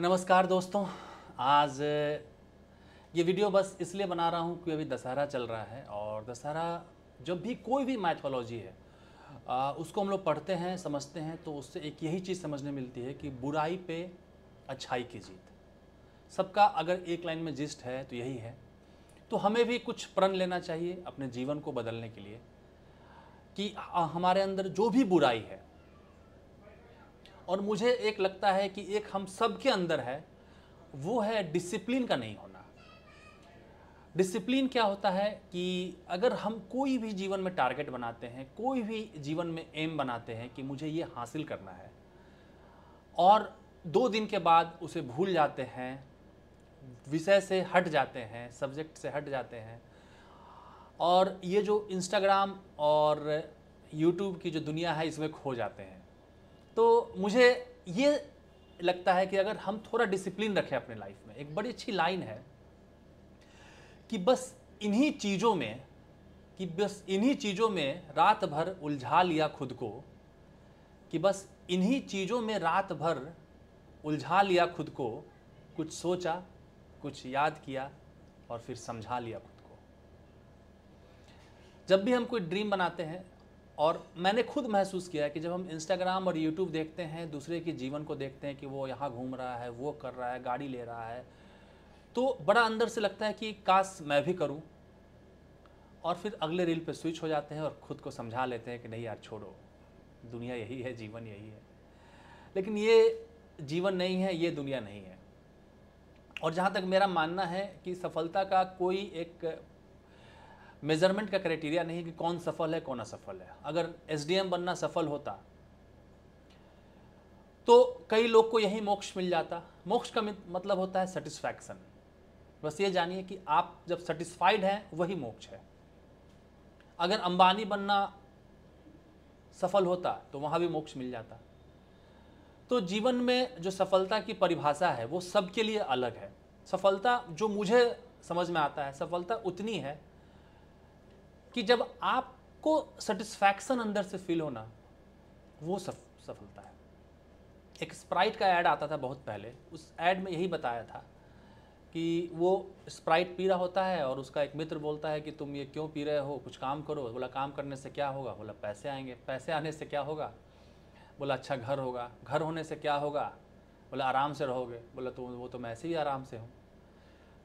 नमस्कार दोस्तों आज ये वीडियो बस इसलिए बना रहा हूँ कि अभी दशहरा चल रहा है और दशहरा जब भी कोई भी मैथोलॉजी है आ, उसको हम लोग पढ़ते हैं समझते हैं तो उससे एक यही चीज़ समझने मिलती है कि बुराई पे अच्छाई की जीत सबका अगर एक लाइन में जिस्ट है तो यही है तो हमें भी कुछ प्रण लेना चाहिए अपने जीवन को बदलने के लिए कि हमारे अंदर जो भी बुराई है और मुझे एक लगता है कि एक हम सब के अंदर है वो है डिसिप्लिन का नहीं होना डिसिप्लिन क्या होता है कि अगर हम कोई भी जीवन में टारगेट बनाते हैं कोई भी जीवन में एम बनाते हैं कि मुझे ये हासिल करना है और दो दिन के बाद उसे भूल जाते हैं विषय से हट जाते हैं सब्जेक्ट से हट जाते हैं और ये जो इंस्टाग्राम और यूट्यूब की जो दुनिया है इसमें खो जाते हैं तो मुझे ये लगता है कि अगर हम थोड़ा डिसिप्लिन रखें अपने लाइफ में एक बड़ी अच्छी लाइन है कि बस इन्हीं चीज़ों में कि बस इन्हीं चीज़ों में रात भर उलझा लिया खुद को कि बस इन्हीं चीज़ों में रात भर उलझा लिया खुद को कुछ सोचा कुछ याद किया और फिर समझा लिया खुद को जब भी हम कोई ड्रीम बनाते हैं और मैंने खुद महसूस किया है कि जब हम इंस्टाग्राम और यूट्यूब देखते हैं दूसरे के जीवन को देखते हैं कि वो यहाँ घूम रहा है वो कर रहा है गाड़ी ले रहा है तो बड़ा अंदर से लगता है कि काश मैं भी करूँ और फिर अगले रील पे स्विच हो जाते हैं और ख़ुद को समझा लेते हैं कि नहीं यार छोड़ो दुनिया यही है जीवन यही है लेकिन ये जीवन नहीं है ये दुनिया नहीं है और जहाँ तक मेरा मानना है कि सफलता का कोई एक मेजरमेंट का क्राइटेरिया नहीं कि कौन सफल है कौन असफल है अगर एसडीएम बनना सफल होता तो कई लोग को यही मोक्ष मिल जाता मोक्ष का मतलब होता है सेटिस्फैक्शन बस ये जानिए कि आप जब सेटिस्फाइड हैं वही मोक्ष है अगर अंबानी बनना सफल होता तो वहाँ भी मोक्ष मिल जाता तो जीवन में जो सफलता की परिभाषा है वो सबके लिए अलग है सफलता जो मुझे समझ में आता है सफलता उतनी है कि जब आपको सेटिस्फैक्शन अंदर से फील होना वो सफ, सफलता है एक स्प्राइट का ऐड आता था बहुत पहले उस ऐड में यही बताया था कि वो स्प्राइट पी रहा होता है और उसका एक मित्र बोलता है कि तुम ये क्यों पी रहे हो कुछ काम करो बोला काम करने से क्या होगा बोला पैसे आएंगे पैसे आने से क्या होगा बोला अच्छा घर होगा घर होने से क्या होगा बोला आराम से रहोगे बोला तो वो तो मैं ऐसे ही आराम से हूँ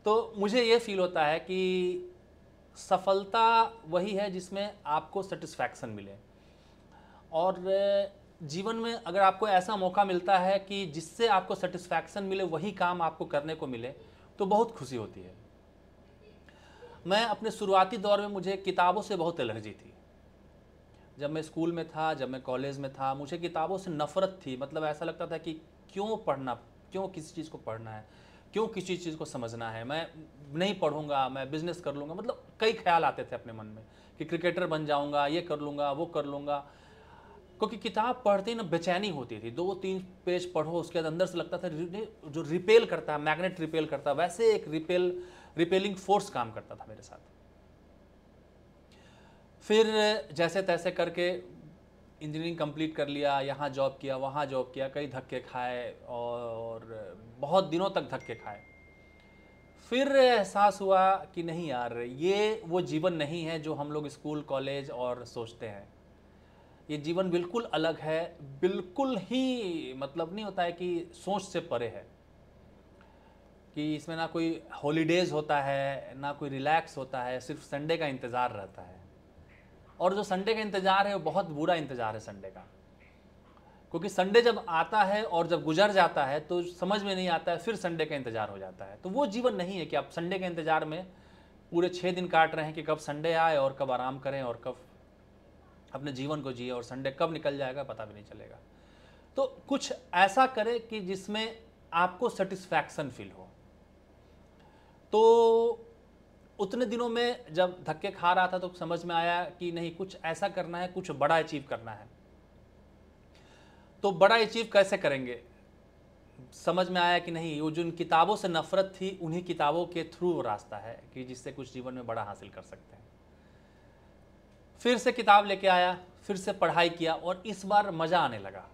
तो मुझे ये फील होता है कि सफलता वही है जिसमें आपको सेटिस्फैक्शन मिले और जीवन में अगर आपको ऐसा मौका मिलता है कि जिससे आपको सेटिस्फैक्शन मिले वही काम आपको करने को मिले तो बहुत खुशी होती है मैं अपने शुरुआती दौर में मुझे किताबों से बहुत एलर्जी थी जब मैं स्कूल में था जब मैं कॉलेज में था मुझे किताबों से नफ़रत थी मतलब ऐसा लगता था कि क्यों पढ़ना क्यों किसी चीज़ को पढ़ना है क्यों किसी चीज़ को समझना है मैं नहीं पढ़ूंगा मैं बिजनेस कर लूँगा मतलब कई ख्याल आते थे अपने मन में कि क्रिकेटर बन जाऊँगा ये कर लूँगा वो कर लूँगा क्योंकि किताब पढ़ते ही ना बेचैनी होती थी दो तीन पेज पढ़ो उसके बाद अंदर से लगता था जो रिपेल करता है मैग्नेट रिपेल करता है वैसे एक रिपेल रिपेलिंग फोर्स काम करता था मेरे साथ फिर जैसे तैसे करके इंजीनियरिंग कंप्लीट कर लिया यहाँ जॉब किया वहाँ जॉब किया कई धक्के खाए और बहुत दिनों तक धक्के खाए फिर एहसास हुआ कि नहीं यार ये वो जीवन नहीं है जो हम लोग स्कूल कॉलेज और सोचते हैं ये जीवन बिल्कुल अलग है बिल्कुल ही मतलब नहीं होता है कि सोच से परे है कि इसमें ना कोई हॉलीडेज़ होता है ना कोई रिलैक्स होता है सिर्फ संडे का इंतज़ार रहता है और जो संडे का इंतज़ार है वो बहुत बुरा इंतज़ार है संडे का क्योंकि संडे जब आता है और जब गुजर जाता है तो समझ में नहीं आता है फिर संडे का इंतजार हो जाता है तो वो जीवन नहीं है कि आप संडे के इंतजार में पूरे छः दिन काट रहे हैं कि कब संडे आए और कब आराम करें और कब अपने जीवन को जिए और संडे कब निकल जाएगा पता भी नहीं चलेगा तो कुछ ऐसा करें कि जिसमें आपको सेटिस्फैक्शन फील हो तो उतने दिनों में जब धक्के खा रहा था तो समझ में आया कि नहीं कुछ ऐसा करना है कुछ बड़ा अचीव करना है तो बड़ा अचीव कैसे करेंगे समझ में आया कि नहीं वो जिन किताबों से नफरत थी उन्हीं किताबों के थ्रू रास्ता है कि जिससे कुछ जीवन में बड़ा हासिल कर सकते हैं फिर से किताब लेके आया फिर से पढ़ाई किया और इस बार मज़ा आने लगा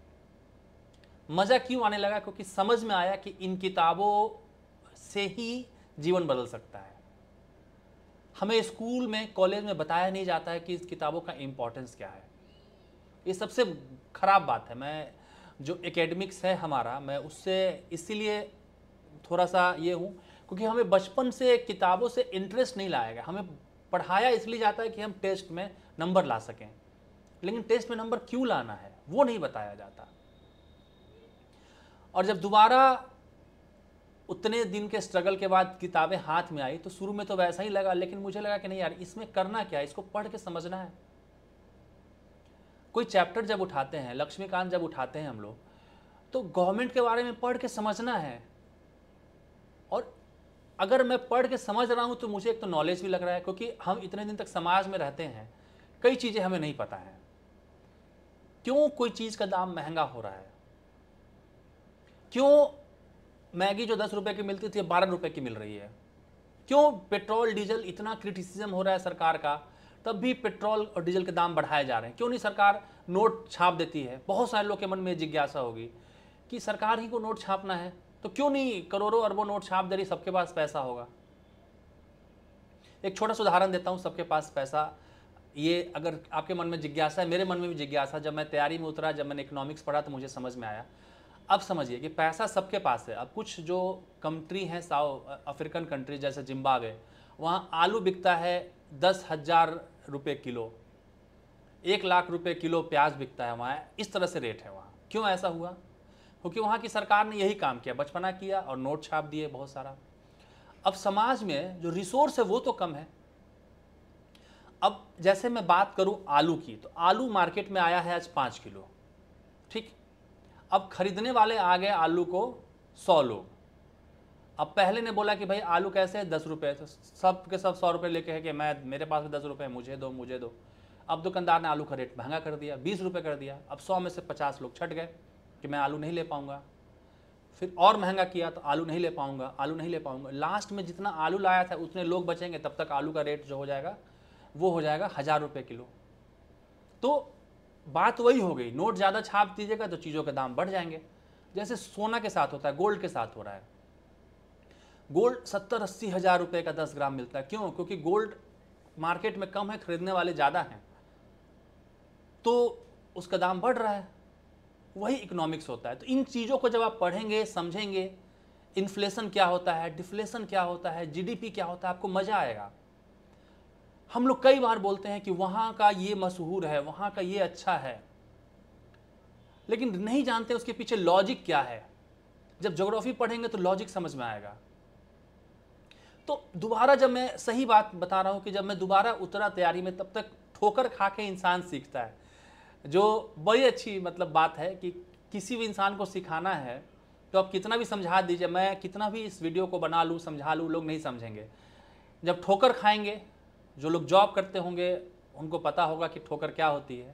मज़ा क्यों आने लगा क्योंकि समझ में आया कि इन किताबों से ही जीवन बदल सकता है हमें स्कूल में कॉलेज में बताया नहीं जाता है कि इस किताबों का इम्पोर्टेंस क्या है ये सबसे ख़राब बात है मैं जो एकेडमिक्स है हमारा मैं उससे इसीलिए थोड़ा सा ये हूँ क्योंकि हमें बचपन से किताबों से इंटरेस्ट नहीं लाया गया हमें पढ़ाया इसलिए जाता है कि हम टेस्ट में नंबर ला सकें लेकिन टेस्ट में नंबर क्यों लाना है वो नहीं बताया जाता और जब दोबारा उतने दिन के स्ट्रगल के बाद किताबें हाथ में आई तो शुरू में तो वैसा ही लगा लेकिन मुझे लगा कि नहीं यार इसमें करना क्या है इसको पढ़ के समझना है कोई चैप्टर जब उठाते हैं लक्ष्मीकांत जब उठाते हैं हम लोग तो गवर्नमेंट के बारे में पढ़ के समझना है और अगर मैं पढ़ के समझ रहा हूँ तो मुझे एक तो नॉलेज भी लग रहा है क्योंकि हम इतने दिन तक समाज में रहते हैं कई चीज़ें हमें नहीं पता है क्यों कोई चीज़ का दाम महंगा हो रहा है क्यों मैगी जो दस रुपये की मिलती थी बारह रुपये की मिल रही है क्यों पेट्रोल डीजल इतना क्रिटिसिज्म हो रहा है सरकार का तब भी पेट्रोल और डीजल के दाम बढ़ाए जा रहे हैं क्यों नहीं सरकार नोट छाप देती है बहुत सारे लोग के मन में जिज्ञासा होगी कि सरकार ही को नोट छापना है तो क्यों नहीं करोड़ों अरबों नोट छाप दे रही सबके पास पैसा होगा एक छोटा सा उदाहरण देता हूँ सबके पास पैसा ये अगर आपके मन में जिज्ञासा है मेरे मन में भी जिज्ञासा जब मैं तैयारी में उतरा जब मैंने इकोनॉमिक्स पढ़ा तो मुझे समझ में आया अब समझिए कि पैसा सबके पास है अब कुछ जो कंट्री हैं साउथ अफ्रीकन कंट्री जैसे जिम्बाब्वे वहाँ आलू बिकता है दस हज़ार रुपये किलो एक लाख रुपये किलो प्याज बिकता है वहाँ इस तरह से रेट है वहाँ क्यों ऐसा हुआ क्योंकि वहाँ की सरकार ने यही काम किया बचपना किया और नोट छाप दिए बहुत सारा अब समाज में जो रिसोर्स है वो तो कम है अब जैसे मैं बात करूं आलू की तो आलू मार्केट में आया है आज पाँच किलो ठीक अब खरीदने वाले आ गए आलू को सौ लोग अब पहले ने बोला कि भाई आलू कैसे है दस रुपये तो सब के सब सौ रुपये लेके है कि मैं मेरे पास भी दस रुपये मुझे दो मुझे दो अब दुकानदार ने आलू का रेट महंगा कर दिया बीस रुपये कर दिया अब सौ में से पचास लोग छट गए कि मैं आलू नहीं ले पाऊँगा फिर और महंगा किया तो आलू नहीं ले पाऊँगा आलू नहीं ले पाऊँगा लास्ट में जितना आलू लाया था उतने लोग बचेंगे तब तक आलू का रेट जो हो जाएगा वो हो जाएगा हज़ार रुपये किलो तो बात वही हो गई नोट ज़्यादा छाप दीजिएगा तो चीज़ों के दाम बढ़ जाएंगे जैसे सोना के साथ होता है गोल्ड के साथ हो रहा है गोल्ड सत्तर अस्सी हज़ार रुपये का दस ग्राम मिलता है क्यों क्योंकि गोल्ड मार्केट में कम है खरीदने वाले ज़्यादा हैं तो उसका दाम बढ़ रहा है वही इकोनॉमिक्स होता है तो इन चीज़ों को जब आप पढ़ेंगे समझेंगे इन्फ्लेशन क्या होता है डिफ्लेशन क्या होता है जीडीपी क्या होता है आपको मज़ा आएगा हम लोग कई बार बोलते हैं कि वहाँ का ये मशहूर है वहाँ का ये अच्छा है लेकिन नहीं जानते उसके पीछे लॉजिक क्या है जब जोग्राफी पढ़ेंगे तो लॉजिक समझ में आएगा तो दोबारा जब मैं सही बात बता रहा हूँ कि जब मैं दोबारा उतरा तैयारी में तब तक ठोकर खा के इंसान सीखता है जो बड़ी अच्छी मतलब बात है कि किसी भी इंसान को सिखाना है तो आप कितना भी समझा दीजिए मैं कितना भी इस वीडियो को बना लूँ समझा लूँ लोग नहीं समझेंगे जब ठोकर खाएंगे जो लोग जॉब करते होंगे उनको पता होगा कि ठोकर क्या होती है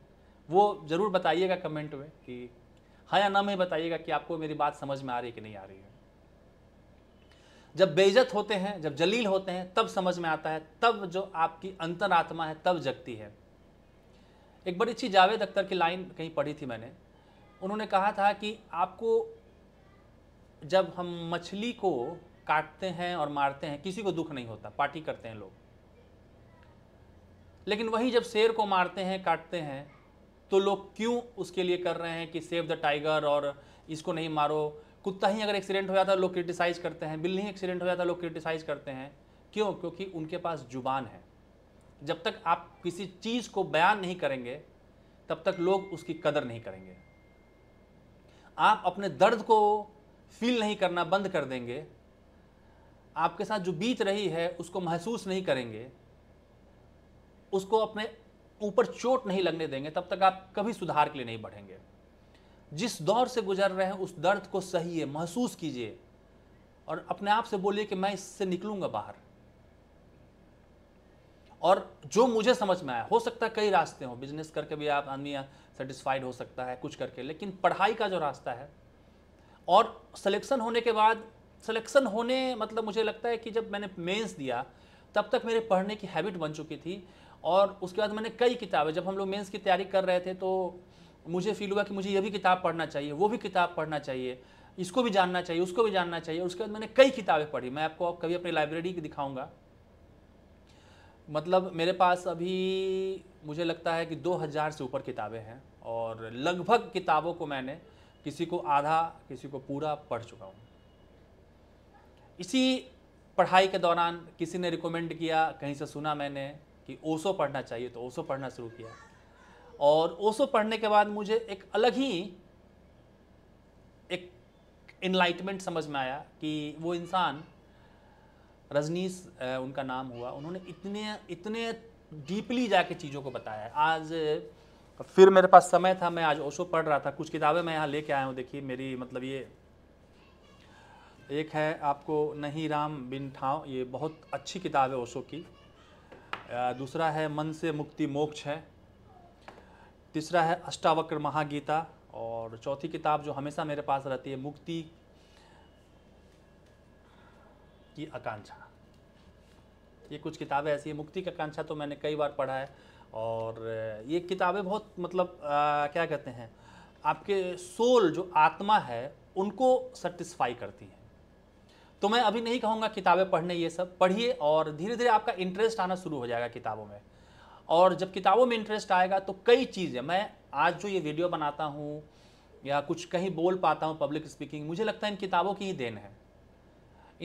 वो ज़रूर बताइएगा कमेंट में कि हाँ या ना में बताइएगा कि आपको मेरी बात समझ में आ रही है कि नहीं आ रही है जब बेइज्जत होते हैं जब जलील होते हैं तब समझ में आता है तब जो आपकी अंतरात्मा है तब जगती है एक बड़ी अच्छी जावेद अख्तर की लाइन कहीं पढ़ी थी मैंने उन्होंने कहा था कि आपको जब हम मछली को काटते हैं और मारते हैं किसी को दुख नहीं होता पार्टी करते हैं लोग लेकिन वही जब शेर को मारते हैं काटते हैं तो लोग क्यों उसके लिए कर रहे हैं कि सेव द टाइगर और इसको नहीं मारो कुत्ता ही अगर एक्सीडेंट हो जाता है लोग क्रिटिसाइज़ करते हैं बिल्ली ही एक्सीडेंट हो जाता है लोग क्रिटिसाइज़ करते हैं क्यों क्योंकि उनके पास जुबान है जब तक आप किसी चीज़ को बयान नहीं करेंगे तब तक लोग उसकी कदर नहीं करेंगे आप अपने दर्द को फील नहीं करना बंद कर देंगे आपके साथ जो बीत रही है उसको महसूस नहीं करेंगे उसको अपने ऊपर चोट नहीं लगने देंगे तब तक आप कभी सुधार के लिए नहीं बढ़ेंगे जिस दौर से गुजर रहे हैं उस दर्द को सहिए महसूस कीजिए और अपने आप से बोलिए कि मैं इससे निकलूंगा बाहर और जो मुझे समझ में आया हो सकता है कई रास्ते हों बिजनेस करके भी आप आदमी सेटिस्फाइड हो सकता है कुछ करके लेकिन पढ़ाई का जो रास्ता है और सिलेक्शन होने के बाद सिलेक्शन होने मतलब मुझे लगता है कि जब मैंने मेंस दिया तब तक मेरे पढ़ने की हैबिट बन चुकी थी और उसके बाद मैंने कई किताबें जब हम लोग मेंस की तैयारी कर रहे थे तो मुझे फील हुआ कि मुझे यह भी किताब पढ़ना चाहिए वो भी किताब पढ़ना चाहिए इसको भी जानना चाहिए उसको भी जानना चाहिए उसके बाद मैंने कई किताबें पढ़ी मैं आपको कभी अपनी लाइब्रेरी की दिखाऊंगा मतलब मेरे पास अभी मुझे लगता है कि 2000 से ऊपर किताबें हैं और लगभग किताबों को मैंने किसी को आधा किसी को पूरा पढ़ चुका हूँ इसी पढ़ाई के दौरान किसी ने रिकमेंड किया कहीं से सुना मैंने कि ओसो पढ़ना चाहिए तो ओसो पढ़ना शुरू किया और ओसो पढ़ने के बाद मुझे एक अलग ही एक इनलाइटमेंट समझ में आया कि वो इंसान रजनीश उनका नाम हुआ उन्होंने इतने इतने डीपली जाके चीज़ों को बताया आज फिर मेरे पास समय था मैं आज ओशो पढ़ रहा था कुछ किताबें मैं यहाँ लेके आया हूँ देखिए मेरी मतलब ये एक है आपको नहीं राम बिन ठाव ये बहुत अच्छी किताब है ओशो की दूसरा है मन से मुक्ति मोक्ष है तीसरा है अष्टावक्र महागीता और चौथी किताब जो हमेशा मेरे पास रहती है मुक्ति की आकांक्षा ये कुछ किताबें ऐसी है मुक्ति की आकांक्षा तो मैंने कई बार पढ़ा है और ये किताबें बहुत मतलब आ, क्या कहते हैं आपके सोल जो आत्मा है उनको सेटिस्फाई करती हैं तो मैं अभी नहीं कहूँगा किताबें पढ़ने ये सब पढ़िए और धीरे धीरे आपका इंटरेस्ट आना शुरू हो जाएगा किताबों में और जब किताबों में इंटरेस्ट आएगा तो कई चीज़ें मैं आज जो ये वीडियो बनाता हूँ या कुछ कहीं बोल पाता हूँ पब्लिक स्पीकिंग मुझे लगता है इन किताबों की ही देन है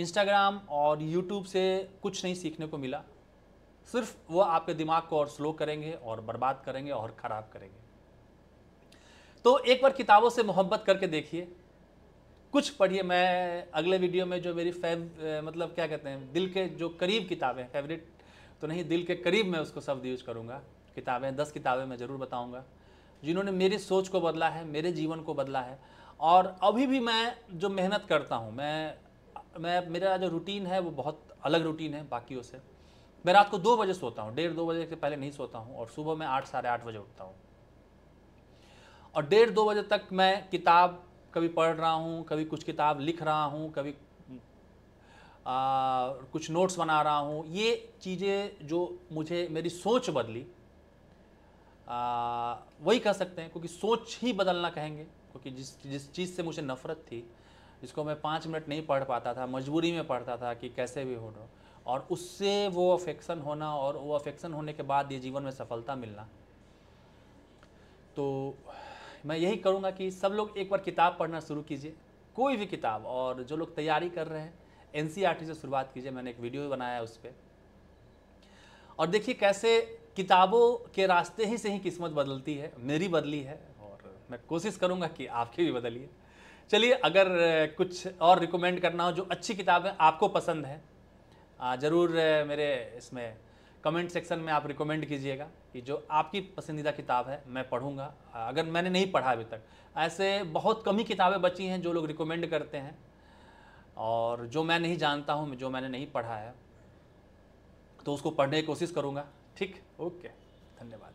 इंस्टाग्राम और यूट्यूब से कुछ नहीं सीखने को मिला सिर्फ वो आपके दिमाग को और स्लो करेंगे और बर्बाद करेंगे और ख़राब करेंगे तो एक बार किताबों से मोहब्बत करके देखिए कुछ पढ़िए मैं अगले वीडियो में जो मेरी फेव मतलब क्या कहते हैं दिल के जो करीब किताबें फेवरेट तो नहीं दिल के करीब मैं उसको शब्द यूज करूँगा किताबें दस किताबें मैं ज़रूर बताऊँगा जिन्होंने मेरी सोच को बदला है मेरे जीवन को बदला है और अभी भी मैं जो मेहनत करता हूँ मैं मैं मेरा जो रूटीन है वो बहुत अलग रूटीन है बाकियों से मैं रात को दो बजे सोता हूँ डेढ़ दो बजे से पहले नहीं सोता हूँ और सुबह मैं आठ साढ़े आठ बजे उठता हूँ और डेढ़ दो बजे तक मैं किताब कभी पढ़ रहा हूँ कभी कुछ किताब लिख रहा हूँ कभी आ, कुछ नोट्स बना रहा हूँ ये चीज़ें जो मुझे मेरी सोच बदली आ, वही कह सकते हैं क्योंकि सोच ही बदलना कहेंगे क्योंकि जिस जिस चीज़ से मुझे नफ़रत थी जिसको मैं पाँच मिनट नहीं पढ़ पाता था मजबूरी में पढ़ता था कि कैसे भी हो रहा और उससे वो अफेक्शन होना और वो अफेक्शन होने के बाद ये जीवन में सफलता मिलना तो मैं यही करूँगा कि सब लोग एक बार किताब पढ़ना शुरू कीजिए कोई भी किताब और जो लोग तैयारी कर रहे हैं एन से शुरुआत कीजिए मैंने एक वीडियो बनाया उस पर और देखिए कैसे किताबों के रास्ते ही से ही किस्मत बदलती है मेरी बदली है और मैं कोशिश करूँगा कि आपकी भी बदलिए चलिए अगर कुछ और रिकमेंड करना हो जो अच्छी किताबें आपको पसंद है ज़रूर मेरे इसमें कमेंट सेक्शन में आप रिकमेंड कीजिएगा कि जो आपकी पसंदीदा किताब है मैं पढ़ूँगा अगर मैंने नहीं पढ़ा अभी तक ऐसे बहुत कम ही किताबें बची हैं जो लोग रिकमेंड करते हैं और जो मैं नहीं जानता हूँ जो मैंने नहीं पढ़ा है तो उसको पढ़ने की कोशिश करूँगा ठीक ओके धन्यवाद